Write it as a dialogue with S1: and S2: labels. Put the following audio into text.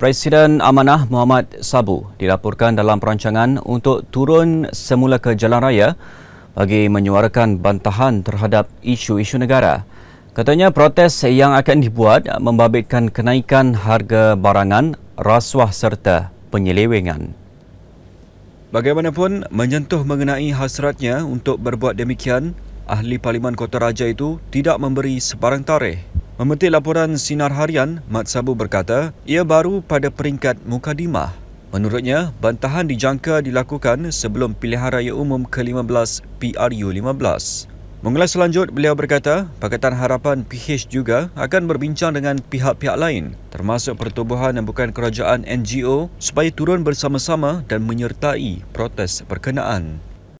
S1: Presiden Amanah Muhammad Sabu dilaporkan dalam perancangan untuk turun semula ke jalan raya bagi menyuarakan bantahan terhadap isu-isu negara. Katanya protes yang akan dibuat membabitkan kenaikan harga barangan, rasuah serta penyelewengan. Bagaimanapun, menyentuh mengenai hasratnya untuk berbuat demikian, Ahli Parlimen Kota Raja itu tidak memberi sebarang tarikh Memetik laporan Sinar Harian, Mat Sabu berkata ia baru pada peringkat mukadimah. Menurutnya, bantahan dijangka dilakukan sebelum pilihan raya umum ke-15 PRU-15. Mengulas selanjut, beliau berkata Pakatan Harapan PH juga akan berbincang dengan pihak-pihak lain termasuk pertubuhan yang bukan kerajaan NGO supaya turun bersama-sama dan menyertai protes berkenaan.